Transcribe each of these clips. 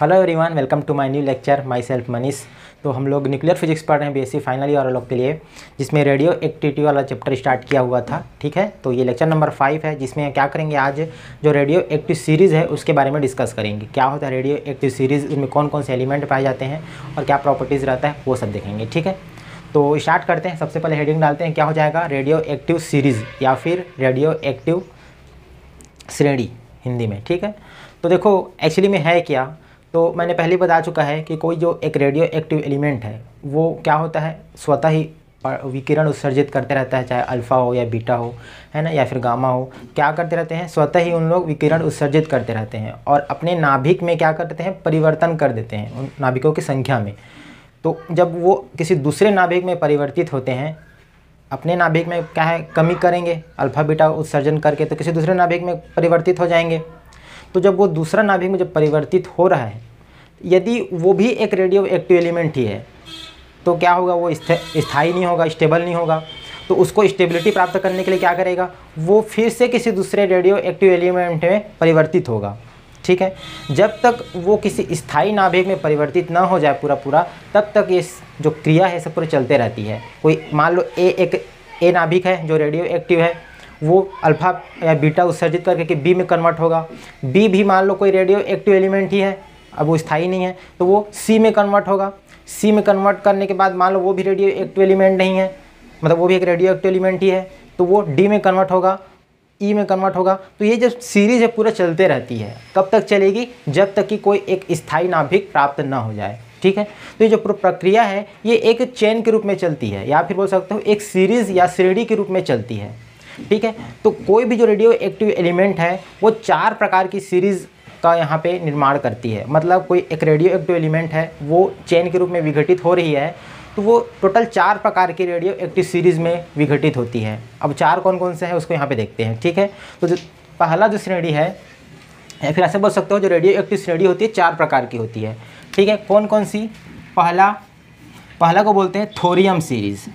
hello everyone welcome to my new lecture myself Manish तो हम लोग न्यूक्लियर फिजिक्स पढ़ रहे हैं बीएससी फाइनल ईयर लोग के लिए जिसमें रेडियो एक्टिविटी वाला चैप्टर स्टार्ट किया हुआ था ठीक है तो ये लेक्चर नंबर फाइव है जिसमें क्या करेंगे आज जो रेडियो एक्टिव सीरीज़ है उसके बारे में डिस्कस करेंगे क्या होता है रेडियो एक्टिव सीरीज़ उसमें कौन कौन से एलिमेंट पाए जाते हैं और क्या प्रॉपर्टीज़ रहता है वो सब देखेंगे ठीक है तो स्टार्ट करते हैं सबसे पहले हेडिंग डालते हैं क्या हो जाएगा रेडियो एक्टिव सीरीज़ या फिर रेडियो एक्टिव श्रेणी हिंदी में ठीक है तो देखो एक्चुअली में है क्या तो मैंने पहले बता चुका है कि कोई जो एक रेडियो एक्टिव एलिमेंट है वो क्या होता है स्वतः ही विकिरण उत्सर्जित करते रहता है चाहे अल्फ़ा हो या बीटा हो है ना या फिर गामा हो क्या करते रहते हैं स्वतः ही उन लोग विकिरण उत्सर्जित करते रहते हैं और अपने नाभिक में क्या करते हैं परिवर्तन कर देते हैं उन नाभिकों की संख्या में तो जब वो किसी दूसरे नाभिक में परिवर्तित होते हैं अपने नाभिक में क्या है कमी करेंगे अल्फ़ा बीटा उत्सर्जन करके तो किसी दूसरे नाभिक में परिवर्तित हो जाएंगे तो जब वो दूसरा नाभिक में जब परिवर्तित हो रहा है यदि वो भी एक रेडियो एक्टिव एलिमेंट ही है तो क्या होगा वो स्थायी नहीं होगा स्टेबल नहीं होगा तो उसको स्टेबिलिटी प्राप्त करने के लिए क्या करेगा वो फिर से किसी दूसरे रेडियो एक्टिव एलिमेंट में परिवर्तित होगा ठीक है जब तक वो किसी स्थायी नाभिक में परिवर्तित ना हो जाए पूरा पूरा तब तक ये जो क्रिया है सब पूरी चलते रहती है कोई मान लो ए एक ए नाभिक है जो रेडियो एक्टिव है वो अल्फा या बीटा उत्सर्जित करके कि बी में कन्वर्ट होगा बी भी मान लो कोई रेडियो एक्टिव एलिमेंट ही है अब वो स्थाई नहीं है तो वो सी में कन्वर्ट होगा सी में कन्वर्ट करने के बाद मान लो वो भी रेडियो एक्टिव एलिमेंट नहीं है मतलब वो भी एक रेडियो एक्टिव एलिमेंट ही है तो वो डी में कन्वर्ट होगा ई e में कन्वर्ट होगा तो ये जब सीरीज है पूरा चलते रहती है कब तक चलेगी जब तक कि कोई एक स्थायी नाभिक प्राप्त ना हो जाए ठीक है तो ये जो प्रक्रिया है ये एक चेन के रूप में चलती है या फिर बोल सकते हो एक सीरीज या श्रेणी के रूप में चलती है ठीक है तो कोई भी जो रेडियो एक्टिव एलिमेंट है वो चार प्रकार की सीरीज का यहाँ पे निर्माण करती है मतलब कोई एक रेडियो एक्टिव एलिमेंट है वो चेन के रूप में विघटित हो रही है तो वो टोटल चार प्रकार की रेडियो एक्टिव सीरीज़ में विघटित होती है अब चार कौन कौन से हैं उसको यहाँ पे देखते हैं ठीक है तो जो पहला जो श्रेणी है या फिर ऐसे बोल सकते हो जो रेडियो एक्टिव श्रेणी होती है चार प्रकार की होती है ठीक है कौन कौन सी पहला पहला को बोलते हैं थोरियम सीरीज़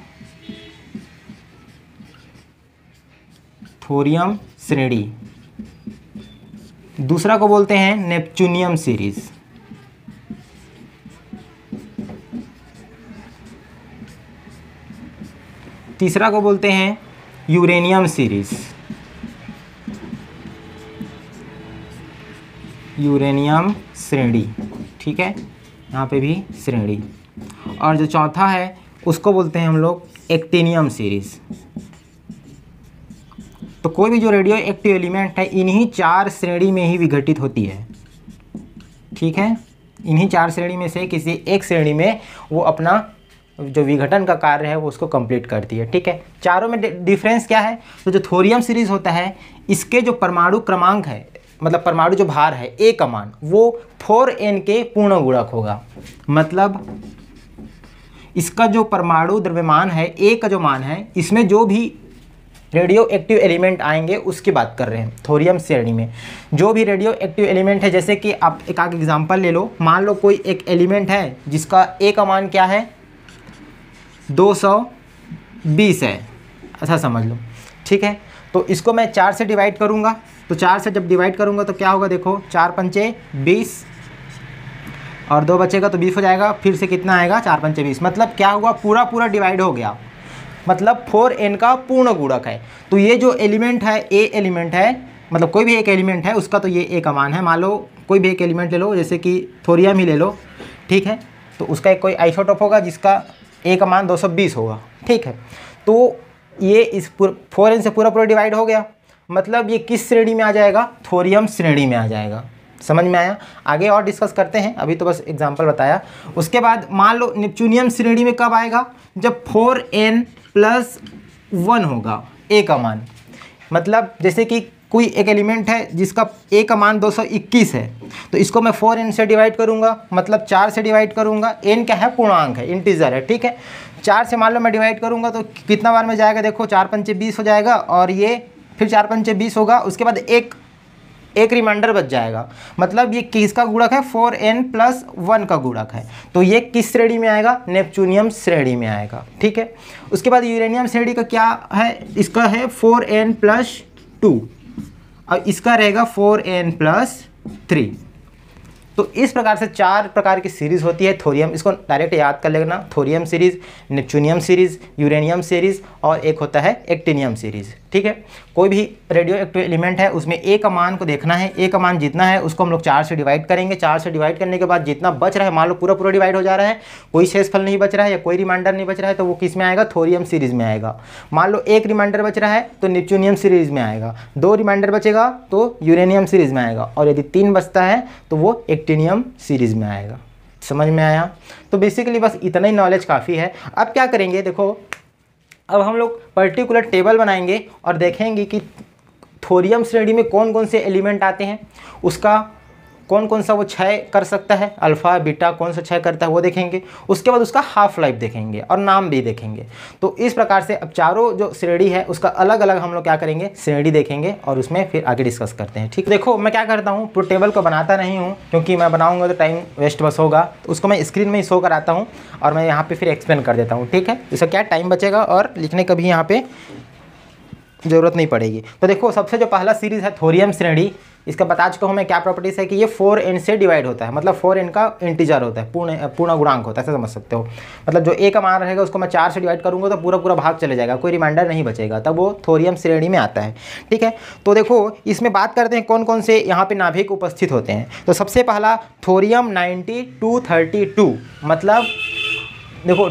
थोरियम श्रेणी दूसरा को बोलते हैं नेपचूनियम सीरीज तीसरा को बोलते हैं यूरेनियम सीरीज यूरेनियम श्रेणी ठीक है यहाँ पे भी श्रेणी और जो चौथा है उसको बोलते हैं हम लोग एक्टेनियम सीरीज़ तो कोई भी जो रेडियो एक्टिव एलिमेंट है इन्हीं चार श्रेणी में ही विघटित होती है ठीक है इन्हीं चार श्रेणी में से किसी एक श्रेणी में वो अपना जो विघटन का कार्य है वो उसको कंप्लीट करती है ठीक है चारों में डिफरेंस क्या है तो जो थोरियम सीरीज होता है इसके जो परमाणु क्रमांक है मतलब परमाणु जो भार है ए का मान वो फोर एन के पूर्ण गुणक होगा मतलब इसका जो परमाणु द्रव्यमान है ए का जो मान है इसमें जो भी रेडियो एक्टिव एलिमेंट आएंगे उसकी बात कर रहे हैं थोरियम श्रेणी में जो भी रेडियो एक्टिव एलिमेंट है जैसे कि आप एक आग एग्जाम्पल ले लो मान लो कोई एक एलिमेंट है जिसका ए का मान क्या है 220 है अच्छा समझ लो ठीक है तो इसको मैं चार से डिवाइड करूँगा तो चार से जब डिवाइड करूँगा तो क्या होगा देखो चार पंचे बीस और दो बचेगा तो बीस हो जाएगा फिर से कितना आएगा चार पंचे बीस मतलब क्या हुआ पूरा पूरा डिवाइड हो गया मतलब फोर एन का पूर्ण गुणक है तो ये जो एलिमेंट है ए एलिमेंट है मतलब कोई भी एक एलिमेंट है उसका तो ये ए का मान है मान लो कोई भी एक एलिमेंट ले लो जैसे कि थोरियम ही ले लो ठीक है तो उसका एक कोई आइसोटोप होगा जिसका ए का मान 220 होगा ठीक है तो ये इस फोर एन से पूरा पूरा डिवाइड हो गया मतलब ये किस श्रेणी में आ जाएगा थोरियम श्रेणी में आ जाएगा समझ में आया आगे और डिस्कस करते हैं अभी तो बस एग्जाम्पल बताया उसके बाद मान लो निपचूनियम श्रेणी में कब आएगा जब फोर एन प्लस वन होगा ए का मान मतलब जैसे कि कोई एक एलिमेंट है जिसका ए का मान 221 है तो इसको मैं फोर एन से डिवाइड करूंगा मतलब चार से डिवाइड करूंगा एन क्या है पूर्णांक है इंटीजर है ठीक है चार से मान लो मैं डिवाइड करूंगा तो कितना बार में जाएगा देखो चार पंचे बीस हो जाएगा और ये फिर चार पंचे बीस होगा उसके बाद एक एक रिमाइंडर बच जाएगा मतलब ये किसका गुणक है फोर एन प्लस वन का गुणक है तो ये किस श्रेणी में आएगा नेपचूनियम श्रेणी में आएगा ठीक है उसके बाद यूरेनियम श्रेणी का क्या है इसका है फोर एन प्लस टू और इसका रहेगा फोर एन प्लस थ्री तो इस प्रकार से चार प्रकार की सीरीज़ होती है थोरियम इसको डायरेक्ट याद कर लेना thorium series neptunium series uranium series और एक होता है एक्टिनियम सीरीज़ ठीक है कोई भी रेडियो एक्टिव एलिमेंट है उसमें एक अमान को देखना है एक अमान जितना है उसको हम लोग चार से डिवाइड करेंगे चार से डिवाइड करने के बाद जितना बच रहा है मान लो पूरा पूरा डिवाइड हो जा रहा है कोई फल नहीं बच रहा है या कोई रिमाइंडर नहीं बच रहा है तो वो किस में आएगा थोरियम सीरीज़ में आएगा मान लो एक रिमाइंडर बच रहा है तो नेपचूनियम सीरीज़ में आएगा दो रिमाइंडर बचेगा तो यूरेनियम सीरीज़ में आएगा और यदि तीन बचता है तो वो एक एक्टिनियम सीरीज़ में आएगा समझ में आया तो बेसिकली बस इतना ही नॉलेज काफ़ी है अब क्या करेंगे देखो अब हम लोग पर्टिकुलर टेबल बनाएंगे और देखेंगे कि थोरियम श्रेणी में कौन कौन से एलिमेंट आते हैं उसका कौन कौन सा वो क्षय कर सकता है अल्फ़ा बीटा कौन सा क्षय करता है वो देखेंगे उसके बाद उसका हाफ लाइफ देखेंगे और नाम भी देखेंगे तो इस प्रकार से अब चारों जो श्रेणी है उसका अलग अलग हम लोग क्या करेंगे श्रेणी देखेंगे और उसमें फिर आगे डिस्कस करते हैं ठीक देखो मैं क्या करता हूँ पूरे टेबल को बनाता नहीं हूँ क्योंकि मैं बनाऊँगा तो टाइम वेस्ट बस होगा तो उसको मैं स्क्रीन में ही शो कराता हूँ और मैं यहाँ पर फिर एक्सप्लेन कर देता हूँ ठीक है इसका क्या टाइम बचेगा और लिखने का भी यहाँ पर ज़रूरत नहीं पड़ेगी तो देखो सबसे जो पहला सीरीज़ है थोरियम श्रेणी इसका बता चुका हूँ मैं क्या प्रॉपर्टीज़ है कि ये फोर एन से डिवाइड होता है मतलब फोर एन का इंटीजर होता है पूर्ण पूर्ण गुणांक होता है ऐसा समझ सकते हो मतलब जो ए का मान रहेगा उसको मैं चार से डिवाइड करूँगा तो पूरा पूरा भाग चले जाएगा कोई रिमाइंडर नहीं बचेगा तब वो थोरियम श्रेणी में आता है ठीक है तो देखो इसमें बात करते हैं कौन कौन से यहाँ पर नाभिक उपस्थित होते हैं तो सबसे पहला थोरियम नाइन्टी मतलब देखो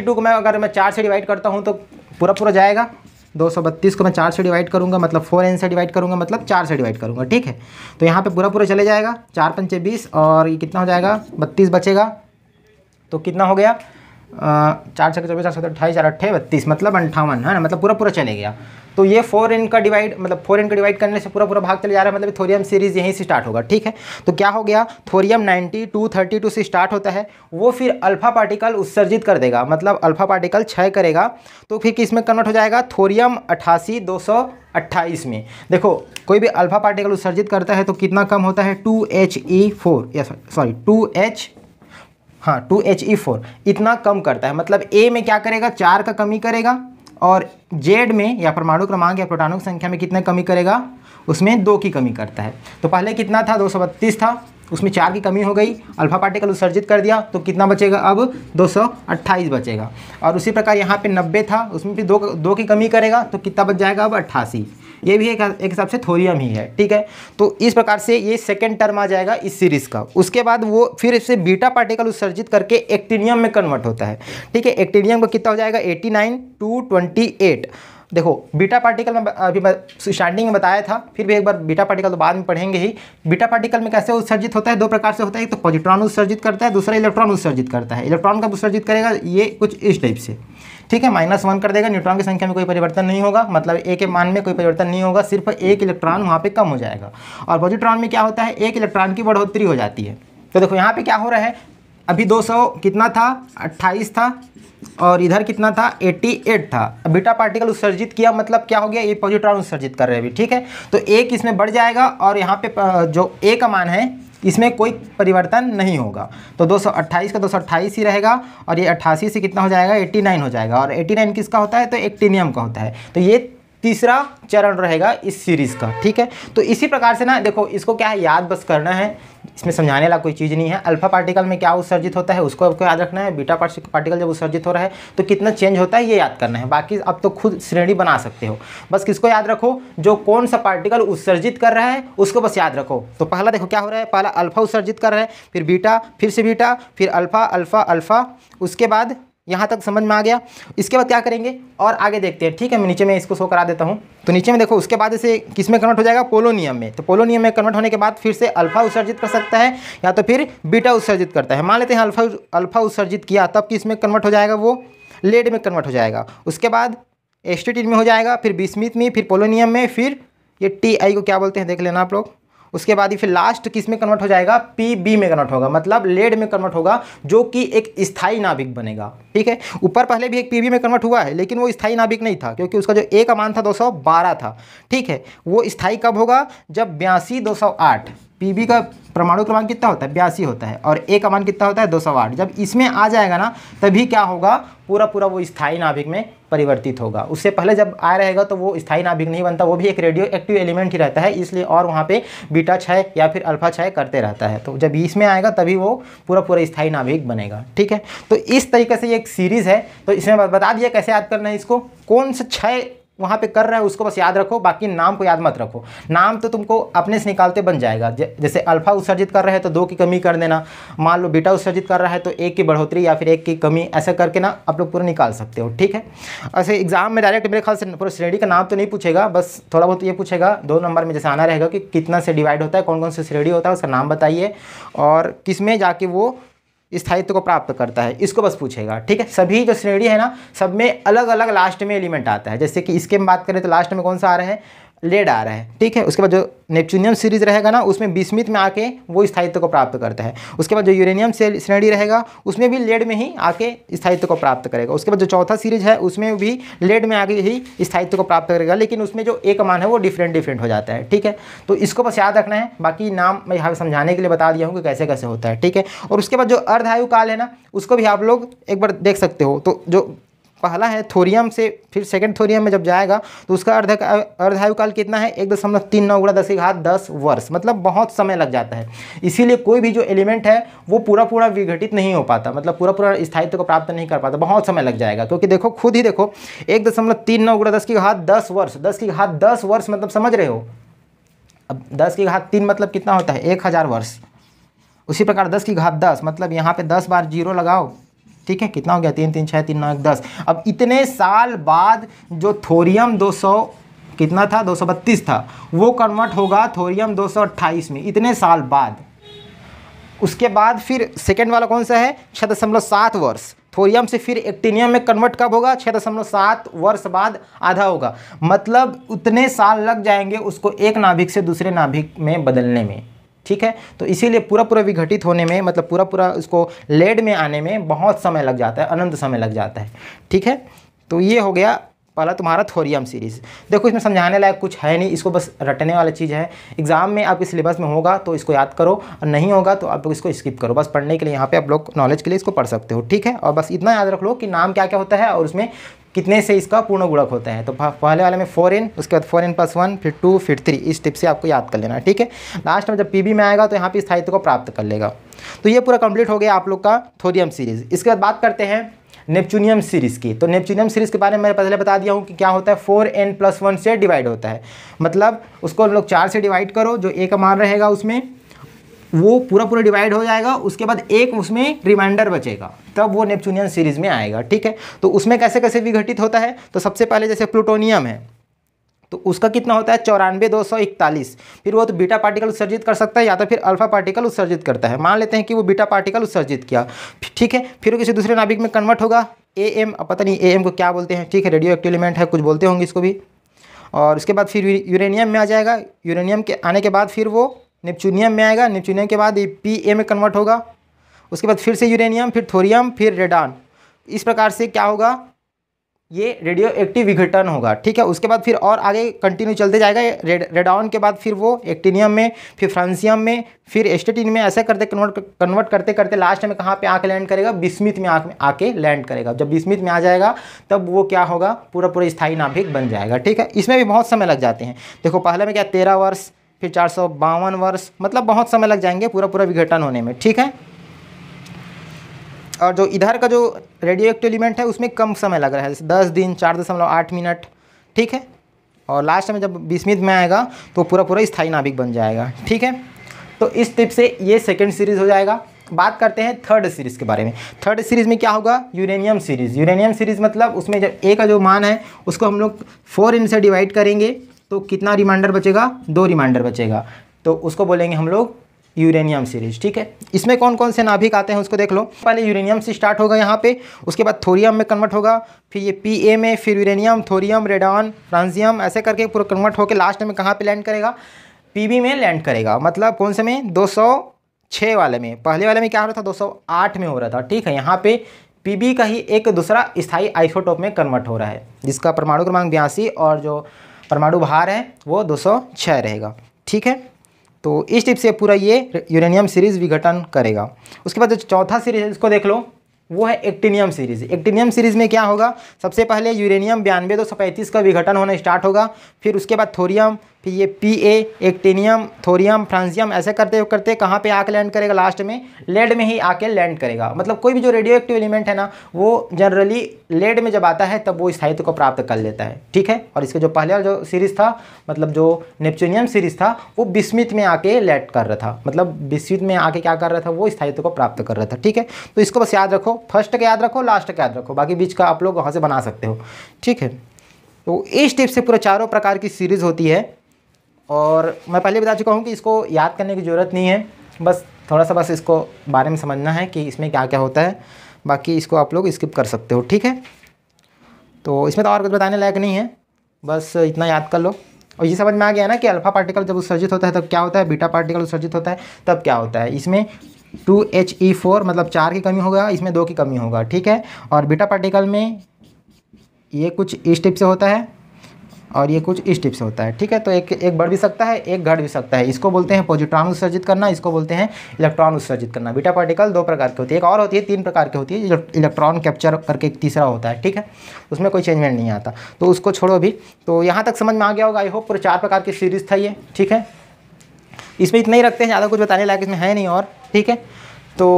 टू को मैं अगर मैं चार से डिवाइड करता हूँ तो पूरा पूरा जाएगा 232 को मैं चार से डिवाइड करूंगा मतलब फोर एन से डिवाइड करूंगा मतलब चार से डिवाइड करूंगा ठीक है तो यहाँ पे पूरा पूरा चले जाएगा चार पंचे बीस और ये कितना हो जाएगा बत्तीस बचेगा तो कितना हो गया चार सौ चौबीस चार सौ अट्ठाईस चार अट्ठे बत्तीस मतलब अंठावन है ना मतलब पूरा पूरा चले गया तो ये फोर इन का डिवाइड मतलब फोर इन का डिवाइड करने से पूरा पूरा भाग चले जा रहा है मतलब थोरियम सीरीज यहीं से स्टार्ट होगा ठीक है तो क्या हो गया थोरियम टू थर्टी टू से स्टार्ट होता है वो फिर अल्फा पार्टिकल उत्सर्जित कर देगा मतलब अल्फा पार्टिकल छः करेगा तो फिर किस में कन्वर्ट हो जाएगा थोरियम अट्ठासी दो में देखो कोई भी अल्फा पार्टिकल उत्सर्जित करता है तो कितना कम होता है two H E four sorry two H हाँ टू एच ई फोर इतना कम करता है मतलब ए में क्या करेगा चार का कमी करेगा और जेड में या परमाणु क्रमांक या प्रोटाणु की संख्या में कितना कमी करेगा उसमें दो की कमी करता है तो पहले कितना था दो था उसमें चार की कमी हो गई अल्फा पार्टिकल उत्सर्जित कर दिया तो कितना बचेगा अब 228 बचेगा और उसी प्रकार यहाँ पे 90 था उसमें भी दो दो की कमी करेगा तो कितना बच जाएगा अब अट्ठासी ये भी एक एक हिसाब से थोरियम ही है ठीक है तो इस प्रकार से ये सेकेंड टर्म आ जाएगा इस सीरीज का उसके बाद वो फिर इससे बीटा पार्टिकल उत्सर्जित करके एक्टिनियम में कन्वर्ट होता है ठीक है एक्टिनियम का कितना हो जाएगा eighty nine two twenty eight देखो बीटा पार्टिकल में अभी स्टार्टिंग में बताया था फिर भी एक बार बीटा पार्टिकल तो बाद में पढ़ेंगे ही बीटा पार्टिकल में कैसे उत्सर्जित होता है दो प्रकार से होता है एक तो पॉजिट्रॉन उत्सर्जित करता है दूसरा इलेक्ट्रॉन उत्सर्जित करता है इलेक्ट्रॉन कब उत्सर्जित करेगा ये कुछ इस टाइप से ठीक है माइनस वन कर देगा न्यूट्रॉन की संख्या में कोई परिवर्तन नहीं होगा मतलब ए के मान में कोई परिवर्तन नहीं होगा सिर्फ एक इलेक्ट्रॉन वहाँ पे कम हो जाएगा और पॉजिट्रॉन में क्या होता है एक इलेक्ट्रॉन की बढ़ोतरी हो जाती है तो देखो यहाँ पे क्या हो रहा है अभी 200 कितना था 28 था और इधर कितना था 88 था बीटा पार्टिकल उत्सर्जित किया मतलब क्या हो गया ये पॉजिट्रॉन उत्सर्जित कर रहे हैं अभी ठीक है तो एक इसमें बढ़ जाएगा और यहाँ पे जो ए का मान है इसमें कोई परिवर्तन नहीं होगा तो 228 का 228 ही रहेगा और ये अट्ठासी से कितना हो जाएगा 89 हो जाएगा और 89 किसका होता है तो एक्टिनियम का होता है तो ये तीसरा चरण रहेगा इस सीरीज़ का ठीक है तो इसी प्रकार से ना देखो इसको क्या है याद बस करना है इसमें समझाने वाला कोई चीज़ नहीं है अल्फा पार्टिकल में क्या उत्सर्जित होता है उसको आपको याद रखना है बीटा पार्टिकल जब उत्सर्जित हो रहा है तो कितना चेंज होता है ये याद करना है बाकी आप तो खुद श्रेणी बना सकते हो बस किसको याद रखो जो कौन सा पार्टिकल उत्सर्जित कर रहा है उसको बस याद रखो तो पहला देखो क्या हो रहा है पहला अल्फा उत्सर्जित कर रहा है फिर बीटा फिर से बीटा फिर अल्फा अल्फा अल्फा उसके बाद यहाँ तक समझ में आ गया इसके बाद क्या करेंगे और आगे देखते हैं ठीक है मैं नीचे में इसको शो करा देता हूँ तो नीचे में देखो उसके बाद इसे किस में कन्वर्ट हो जाएगा पोलोनियम में तो पोलोनियम में कन्वर्ट होने के बाद फिर से अल्फा उत्सर्जित कर सकता है या तो फिर बीटा उत्सर्जित करता है मान लेते हैं अल्फा अल्फा उत्सर्जित किया तब किस में कन्वर्ट हो जाएगा वो लेड में कन्वर्ट हो जाएगा उसके बाद एस्टेटिन में हो जाएगा फिर बिस्मित में फिर पोलोनियम में फिर ये टी आई को क्या बोलते हैं देख लेना आप लोग उसके बाद ही फिर लास्ट किस में कन्वर्ट हो जाएगा पी बी में कन्वर्ट होगा मतलब लेड में कन्वर्ट होगा जो कि एक स्थाई नाभिक बनेगा ठीक है ऊपर पहले भी एक पी बी में कन्वर्ट हुआ है लेकिन वो स्थाई नाभिक नहीं था क्योंकि उसका जो एक अमान था दो सौ बारह था ठीक है वो स्थाई कब होगा जब बयासी दो सौ आठ पी का परमाणु क्रमांक कितना होता है बयासी होता है और ए का मान कितना होता है दो सौ आठ जब इसमें आ जाएगा ना तभी क्या होगा पूरा पूरा वो स्थायी नाभिक में परिवर्तित होगा उससे पहले जब आ रहेगा तो वो स्थायी नाभिक नहीं बनता वो भी एक रेडियो एक्टिव एलिमेंट ही रहता है इसलिए और वहाँ पे बीटा छय या फिर अल्फा छय करते रहता है तो जब इसमें आएगा तभी वो पूरा पूरा स्थायी नाभिक बनेगा ठीक है तो इस तरीके से ये एक सीरीज़ है तो इसमें बता दिया कैसे याद करना है इसको कौन सा छय वहाँ पे कर रहा है उसको बस याद रखो बाकी नाम को याद मत रखो नाम तो तुमको अपने से निकालते बन जाएगा जैसे अल्फा उत्सर्जित कर रहे हैं तो दो की कमी कर देना मान लो बीटा उत्सर्जित कर रहा है तो एक की बढ़ोतरी या फिर एक की कमी ऐसा करके ना आप लोग पूरा निकाल सकते हो ठीक है ऐसे एग्जाम में डायरेक्ट मेरे ख्याल से पूरे श्रेणी का नाम तो नहीं पूछेगा बस थोड़ा बहुत ये पूछेगा दो नंबर में जैसे आना रहेगा कि कितना से डिवाइड होता है कौन कौन से श्रेणी होता है उसका नाम बताइए और किस में जाके वो स्थायित्व को प्राप्त करता है इसको बस पूछेगा ठीक है सभी जो श्रेणी है ना सब में अलग अलग लास्ट में एलिमेंट आता है जैसे कि इसके हम बात करें तो लास्ट में कौन सा आ रहा है लेड आ रहा है ठीक है उसके बाद जो नेपचूनियम सीरीज रहेगा ना उसमें बीसमित में आके वो स्थायित्व को प्राप्त करता है उसके बाद जो यूरेनियम श्रेणी रहेगा उसमें भी लेड में ही आके स्थायित्व को प्राप्त करेगा उसके बाद जो चौथा सीरीज है उसमें भी लेड में आके ही स्थायित्व को प्राप्त करेगा लेकिन उसमें जो एक मान है वो डिफरेंट डिफरेंट हो जाता है ठीक है तो इसको बस याद रखना है बाकी नाम मैं यहाँ समझाने के लिए बता दिया हूँ कि कैसे कैसे होता है ठीक है और उसके बाद जो अर्धायु काल है ना उसको भी आप लोग एक बार देख सकते हो तो जो पहला है थोरियम से फिर सेकेंड थोरियम में जब जाएगा तो उसका अर्ध अर्धायुकाल काल कितना है एक दशमलव तीन नौ गुड़ा दस घात दस वर्ष मतलब बहुत समय लग जाता है इसीलिए कोई भी जो एलिमेंट है वो पूरा पूरा विघटित नहीं हो पाता मतलब पूरा पूरा स्थायित्व को प्राप्त नहीं कर पाता बहुत समय लग जाएगा क्योंकि देखो खुद ही देखो एक दशमलव तीन नौ गुड़ा दस की घात दस वर्ष दस की घात दस वर्ष मतलब समझ रहे हो अब दस की घात तीन मतलब कितना होता है एक हज़ार वर्ष उसी प्रकार दस की घात दस मतलब यहाँ पे दस बार जीरो लगाओ ठीक है कितना हो गया तीन तीन छः तीन नौ एक दस अब इतने साल बाद जो थोरियम दो सौ कितना था 232 था वो कन्वर्ट होगा थोरियम 228 में इतने साल बाद उसके बाद फिर सेकेंड वाला कौन सा है छः दशमलव सात वर्ष थोरियम से फिर एक्टिनियम में कन्वर्ट कब होगा छः दशमलव सात वर्ष बाद आधा होगा मतलब उतने साल लग जाएंगे उसको एक नाभिक से दूसरे नाभिक में बदलने में ठीक है तो इसीलिए पूरा पूरा विघटित होने में मतलब पूरा पूरा उसको लेड में आने में बहुत समय लग जाता है अनंत समय लग जाता है ठीक है तो ये हो गया पहला तुम्हारा थोरियम सीरीज़ देखो इसमें समझाने लायक कुछ है नहीं इसको बस रटने वाला चीज़ है एग्जाम में आपके सिलेबस में होगा तो इसको याद करो और नहीं होगा तो आप इसको स्किप करो बस पढ़ने के लिए यहाँ पे आप लोग नॉलेज के लिए इसको पढ़ सकते हो ठीक है और बस इतना याद रख लो कि नाम क्या क्या होता है और उसमें कितने से इसका पूर्ण गुणक होता है तो पहले वाले में फोर एन उसके बाद फोर एन प्लस वन फिर टू फिर थ्री इस टिप से आपको याद कर लेना ठीक है लास्ट में जब पी में आएगा तो यहाँ पर स्थायित्व को प्राप्त कर लेगा तो ये पूरा कंप्लीट हो गया आप लोग का थोरियम सीरीज इसके बाद बात करते हैं नेपचूनियम सीरीज़ की तो नेपचूनियम सीरीज़ के बारे में मैंने पहले बता दिया हूँ कि क्या होता है फोर एन प्लस वन से डिवाइड होता है मतलब उसको हम लोग चार से डिवाइड करो जो एक का मान रहेगा उसमें वो पूरा पूरा डिवाइड हो जाएगा उसके बाद एक उसमें रिमाइंडर बचेगा तब वो नेपचूनियन सीरीज में आएगा ठीक है तो उसमें कैसे कैसे विघटित होता है तो सबसे पहले जैसे प्लूटोनियम है तो उसका कितना होता है चौरानवे दो सौ इकतालीस फिर वो तो बीटा पार्टिकल उत्सर्जित कर सकता है या तो फिर अल्फा पार्टिकल उत्सर्जित करता है मान लेते हैं कि वो बीटा पार्टिकल उत्सर्जित किया ठीक है फिर वो किसी दूसरे नाभिक में कन्वर्ट होगा ए एम पता नहीं ए एम को क्या बोलते हैं ठीक है रेडियो एक्टिव एलिमेंट है कुछ बोलते होंगे इसको भी और उसके बाद फिर यूरेनियम में आ जाएगा यूरेनियम के आने के बाद फिर वो नेपचूनियम में आएगा नेपचूनियम के बाद ये पी ए में कन्वर्ट होगा उसके बाद फिर से यूरेनियम फिर थोरियम फिर रेडान इस प्रकार से क्या होगा ये रेडियो एक्टिव विघटन होगा ठीक है उसके बाद फिर और आगे कंटिन्यू चलते जाएगा रेड रेडाउन के बाद फिर वो एक्टिनियम में फिर फ्रांसियम में फिर एस्टेटिन में ऐसे करते कन्वर्ट कन्वर्ट करते करते लास्ट में कहाँ पे आके लैंड करेगा बिस्मित में आके में आके लैंड करेगा जब बिस्मित में आ जाएगा तब वो क्या होगा पूरा पूरा स्थायी नाभिक बन जाएगा ठीक है इसमें भी बहुत समय लग जाते हैं देखो पहले में क्या तेरह वर्ष फिर चार सौ बावन वर्ष मतलब बहुत समय लग जाएंगे पूरा पूरा विघटन होने में ठीक है और जो इधर का जो रेडियो एक्टिव एलिमेंट है उसमें कम समय लग रहा है जैसे दस दिन चार दशमलव आठ मिनट ठीक है और लास्ट में जब बीसवीं में आएगा तो पूरा पूरा स्थायी नाभिक बन जाएगा ठीक है तो इस टिप से ये सेकेंड सीरीज़ हो जाएगा बात करते हैं थर्ड सीरीज़ के बारे में थर्ड सीरीज़ में क्या होगा यूरेनियम सीरीज़ यूरेनियम सीरीज़ मतलब उसमें जब ए का जो मान है उसको हम लोग फोर इन से डिवाइड करेंगे तो कितना रिमाइंडर बचेगा दो रिमाइंडर बचेगा तो उसको बोलेंगे हम लोग यूरेनियम सीरीज ठीक है इसमें कौन कौन से नाभिक आते हैं उसको देख लो पहले यूरेनियम से स्टार्ट होगा यहाँ पे उसके बाद थोरियम में कन्वर्ट होगा फिर ये पी ए में फिर यूरेनियम थोरियम रेडॉन फ्रांजियम ऐसे करके पूरा कन्वर्ट होकर लास्ट में कहाँ पे लैंड करेगा बी में लैंड करेगा मतलब कौन से में दो छः वाले में पहले वाले में क्या हो रहा था दो सौ आठ में हो रहा था ठीक है यहाँ पी बी का ही एक दूसरा स्थायी आइसोटोप में कन्वर्ट हो रहा है जिसका परमाणु क्रमांक बयासी और जो परमाणु भार है वो 206 रहेगा ठीक है तो इस टिप से पूरा ये यूरेनियम सीरीज़ विघटन करेगा उसके बाद जो चौथा सीरीज है इसको देख लो वो है एक्टिनियम सीरीज एक्टिनियम सीरीज में क्या होगा सबसे पहले यूरेनियम बयानवे दो सौ पैंतीस का विघटन होना स्टार्ट होगा फिर उसके बाद थोरियम कि ये P A actinium thorium francium ऐसे करते करते कहाँ पे आके लैंड करेगा लास्ट में लेड में ही आके लैंड करेगा मतलब कोई भी जो रेडियो एक्टिव एलिमेंट है ना वो जनरली लेड में जब आता है तब वो स्थायित्व को प्राप्त कर लेता है ठीक है और इसका जो पहले जो सीरीज था मतलब जो नेपच्यूनियम सीरीज था वो विस्मित में आके लैंड कर रहा था मतलब विस्मित में आके क्या कर रहा था वो स्थायित्व को प्राप्त कर रहा था ठीक है तो इसको बस याद रखो फर्स्ट का याद रखो लास्ट का याद रखो बाकी बीच का आप लोग वहाँ से बना सकते हो ठीक है तो इस टिप से पूरा चारों प्रकार की सीरीज होती है और मैं पहले बता चुका हूँ कि इसको याद करने की ज़रूरत नहीं है बस थोड़ा सा बस इसको बारे में समझना है कि इसमें क्या क्या होता है बाकी इसको आप लोग स्किप कर सकते हो ठीक है तो इसमें तो और कुछ बताने लायक नहीं है बस इतना याद कर लो और ये समझ में आ गया ना कि अल्फ़ा पार्टिकल जब उत्सर्जित होता है तब क्या होता है बीटा पार्टिकल उत्सर्जित होता है तब क्या होता है इसमें टू एच ई फोर मतलब चार की कमी होगा इसमें दो की कमी होगा ठीक है और बीटा पार्टिकल में ये कुछ इस टिप से होता है और ये कुछ इस टिप से होता है ठीक है तो एक एक बढ़ भी सकता है एक घट भी सकता है इसको बोलते हैं पॉजिट्रॉन उत्सर्जित करना इसको बोलते हैं इलेक्ट्रॉन उत्सर्जित करना बीटा पार्टिकल दो प्रकार की होती है एक और होती है तीन प्रकार की होती है इलेक्ट्रॉन कैप्चर करके एक तीसरा होता है ठीक है उसमें कोई चेंजमेंट नहीं आता तो उसको छोड़ो अभी तो यहाँ तक समझ में आ गया होगा आई होप पूरे चार प्रकार की सीरीज था ये ठीक है इसमें इतना ही रखते हैं ज़्यादा कुछ बताने लायक इसमें है नहीं और ठीक है तो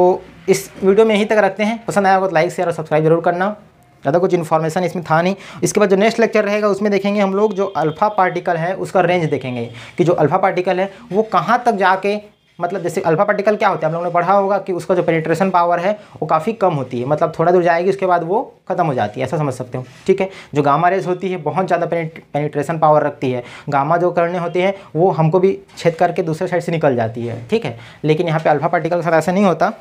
इस वीडियो में यहीं तक रखते हैं पसंद आया होगा तो लाइक शेयर और सब्सक्राइब जरूर करना ज़्यादा कुछ इन्फॉर्मेशन इसमें था नहीं इसके बाद जो नेक्स्ट लेक्चर रहेगा उसमें देखेंगे हम लोग जो अल्फ़ा पार्टिकल है उसका रेंज देखेंगे कि जो अल्फ़ा पार्टिकल है वो कहाँ तक जाके मतलब जैसे अल्फा पार्टिकल क्या होता है हम लोगों ने पढ़ा होगा कि उसका जो पेनिट्रेशन पावर है वो काफ़ी कम होती है मतलब थोड़ा दूर जाएगी उसके बाद वो खत्म हो जाती है ऐसा समझ सकते हो ठीक है जो गामा रेज होती है बहुत ज़्यादा पेनिट्रेशन पावर रखती है गामा जो करने होते हैं वो हमको भी छेद करके दूसरे साइड से निकल जाती है ठीक है लेकिन यहाँ पर अल्फा पार्टिकल के साथ ऐसा नहीं होता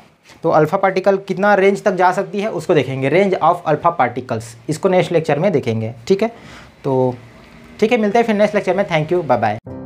तो अल्फा पार्टिकल कितना रेंज तक जा सकती है उसको देखेंगे रेंज ऑफ अल्फा पार्टिकल्स इसको नेक्स्ट लेक्चर में देखेंगे ठीक है तो ठीक है मिलते हैं फिर नेक्स्ट लेक्चर में थैंक यू बाय बाय